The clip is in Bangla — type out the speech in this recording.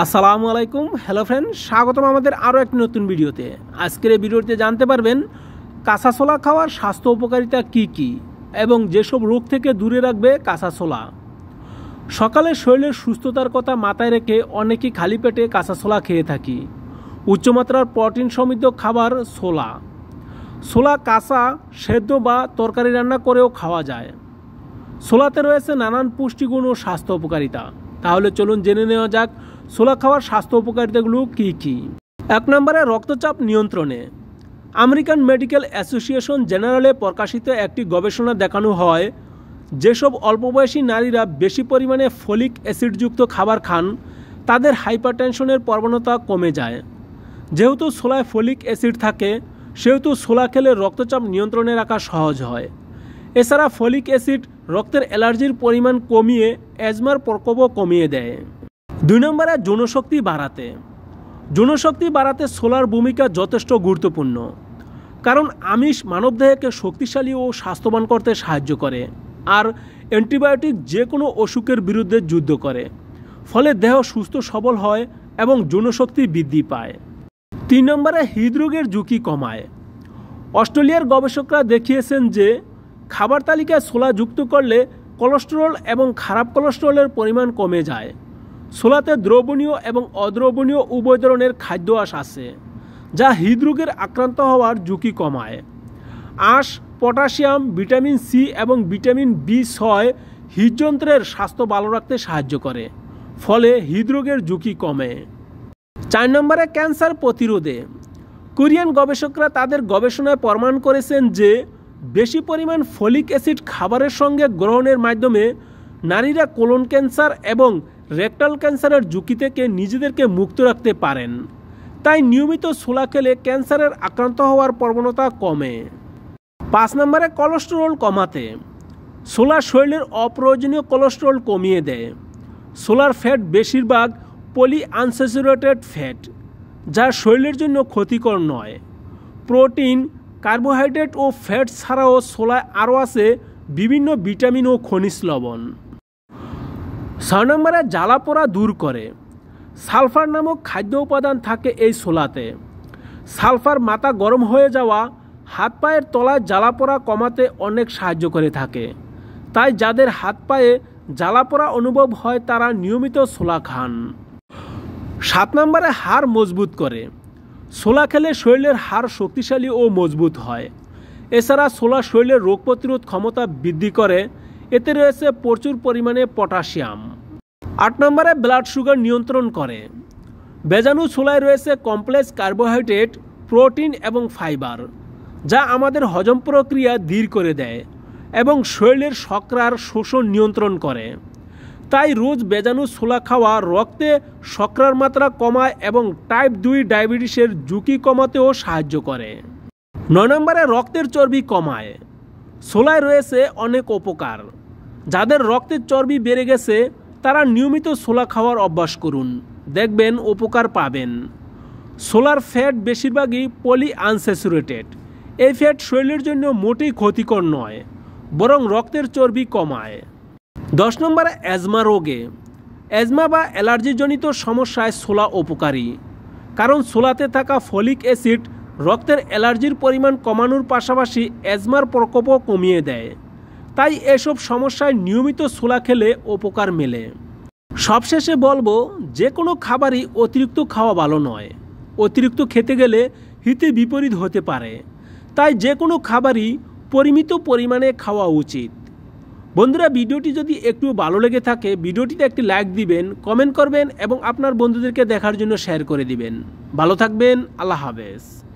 আসসালামু আলাইকুম হ্যালো ফ্রেন্ড স্বাগতম আমাদের আরও একটি নতুন ভিডিওতে আজকের এই ভিডিওতে জানতে পারবেন কাঁচা ছোলা খাওয়ার স্বাস্থ্য উপকারিতা কি কি এবং যেসব রোগ থেকে দূরে রাখবে কাঁচা ছোলা সকালে শরীরের সুস্থতার কথা মাথায় রেখে অনেকেই খালি পেটে কাঁচা ছোলা খেয়ে থাকি উচ্চমাত্রার প্রোটিন সমৃদ্ধ খাবার ছোলা ছোলা কাঁচা সেদ্ধ বা তরকারি রান্না করেও খাওয়া যায় ছোলাতে রয়েছে নানান পুষ্টিগুণ ও স্বাস্থ্য উপকারিতা তাহলে চলুন জেনে নেওয়া যাক ছোলা খাওয়ার স্বাস্থ্য উপকারিতাগুলো কী কী এক নম্বরে রক্তচাপ নিয়ন্ত্রণে আমেরিকান মেডিকেল অ্যাসোসিয়েশন জেনারেলে প্রকাশিত একটি গবেষণা দেখানো হয় যেসব অল্পবয়সী নারীরা বেশি পরিমাণে ফলিক অ্যাসিডযুক্ত খাবার খান তাদের হাইপারটেনশনের প্রবণতা কমে যায় যেহেতু ছোলায় ফলিক অ্যাসিড থাকে সেহেতু ছোলা খেলে রক্তচাপ নিয়ন্ত্রণে রাখা সহজ হয় এছাড়া ফলিক অ্যাসিড রক্তের অ্যালার্জির পরিমাণ কমিয়ে অ্যাজমার প্রকোপও কমিয়ে দেয় দুই নম্বরে যৌনশক্তি বাড়াতে যৌনশক্তি বাড়াতে সোলার ভূমিকা যথেষ্ট গুরুত্বপূর্ণ কারণ আমিষ মানবদেহকে শক্তিশালী ও স্বাস্থ্যবান করতে সাহায্য করে আর অ্যান্টিবায়োটিক যে কোনো অসুখের বিরুদ্ধে যুদ্ধ করে ফলে দেহ সুস্থ সবল হয় এবং যৌনশক্তি বৃদ্ধি পায় তিন নম্বরে হৃদরোগের ঝুঁকি কমায় অস্ট্রেলিয়ার গবেষকরা দেখিয়েছেন যে খাবার তালিকায় ছোলা যুক্ত করলে কোলেস্টেরল এবং খারাপ কোলেস্টেরলের পরিমাণ কমে যায় ছোলাতে দ্রবণীয় এবং অদ্রবণীয় উভয় ধরনের খাদ্য আশ আছে যা হৃদরোগের আক্রান্ত হওয়ার ঝুঁকি কমায় আঁশ পটাশিয়াম ভিটামিন সি এবং ভিটামিন বি ছয় হৃদযন্ত্রের স্বাস্থ্য ভালো রাখতে সাহায্য করে ফলে হৃদরোগের ঝুঁকি কমে চার নম্বরে ক্যান্সার প্রতিরোধে কোরিয়ান গবেষকরা তাদের গবেষণায় প্রমাণ করেছেন যে বেশি পরিমাণ ফলিক অ্যাসিড খাবারের সঙ্গে গ্রহণের মাধ্যমে নারীরা কোলন ক্যান্সার এবং রেকটাল ক্যান্সারের ঝুঁকি থেকে নিজেদেরকে মুক্ত রাখতে পারেন তাই নিয়মিত ছোলা খেলে ক্যান্সারের আক্রান্ত হওয়ার প্রবণতা কমে পাঁচ নম্বরে কোলেস্টেরল কমাতে সোলা শরীরের অপ্রয়োজনীয় কোলেস্টেরল কমিয়ে দেয় সোলার ফ্যাট বেশিরভাগ পলিআনস্যাচুরেটেড ফ্যাট যা শরীরের জন্য ক্ষতিকর নয় প্রোটিন কার্বোহাইড্রেট ও ফ্যাট ছাড়াও ছোলায় আরও আছে বিভিন্ন ভিটামিন ও খনিজ লবণ ছয় নম্বরে জ্বালাপোড়া দূর করে সালফার নামক খাদ্য উপাদান থাকে এই ছোলাতে সালফার মাথা গরম হয়ে যাওয়া হাত পায়ের তলায় জ্বালাপোড়া কমাতে অনেক সাহায্য করে থাকে তাই যাদের হাত পায়ে জ্বালাপোড়া অনুভব হয় তারা নিয়মিত ছোলা খান সাত নম্বরে হাড় মজবুত করে ছোলা খেলে শরীরের হাড় শক্তিশালী ও মজবুত হয় এছাড়া ছোলা শরীরের রোগ প্রতিরোধ ক্ষমতা বৃদ্ধি করে এতে রয়েছে প্রচুর পরিমাণে পটাশিয়াম আট নম্বরে ব্লাড সুগার নিয়ন্ত্রণ করে বেজানু ছোলায় রয়েছে কমপ্লেক্স কার্বোহাইড্রেট প্রোটিন এবং ফাইবার যা আমাদের হজম প্রক্রিয়া ধীর করে দেয় এবং শরীরের শকরার শোষণ নিয়ন্ত্রণ করে তাই রোজ বেজানু ছোলা খাওয়া রক্তে শর্করার মাত্রা কমায় এবং টাইপ দুই ডায়াবেটিসের ঝুঁকি কমাতেও সাহায্য করে নয় নম্বরে রক্তের চর্বি কমায় ছোলায় রয়েছে অনেক উপকার যাদের রক্তের চর্বি বেড়ে গেছে তারা নিয়মিত ছোলা খাওয়ার অভ্যাস করুন দেখবেন উপকার পাবেন সোলার ফ্যাট বেশিরভাগই পলি আনস্যাচুরেটেড এই ফ্যাট শরীরের জন্য মোটেই ক্ষতিকর নয় বরং রক্তের চর্বি কমায় দশ নম্বর অ্যাজমা রোগে অ্যাজমা বা অ্যালার্জিজনিত সমস্যায় ছোলা উপকারী কারণ ছোলাতে থাকা ফলিক অ্যাসিড রক্তের অ্যালার্জির পরিমাণ কমানোর পাশাপাশি অ্যাজমার প্রকোপও কমিয়ে দেয় তাই এসব সমস্যায় নিয়মিত ছোলা খেলে উপকার মেলে সবশেষে বলবো যে কোনো খাবারই অতিরিক্ত খাওয়া ভালো নয় অতিরিক্ত খেতে গেলে হিতে বিপরীত হতে পারে তাই যে কোনো খাবারই পরিমিত পরিমাণে খাওয়া উচিত বন্ধুরা ভিডিওটি যদি একটু ভালো লেগে থাকে ভিডিওটিতে একটি লাইক দিবেন কমেন্ট করবেন এবং আপনার বন্ধুদেরকে দেখার জন্য শেয়ার করে দিবেন ভালো থাকবেন আল্লাহ হাফেজ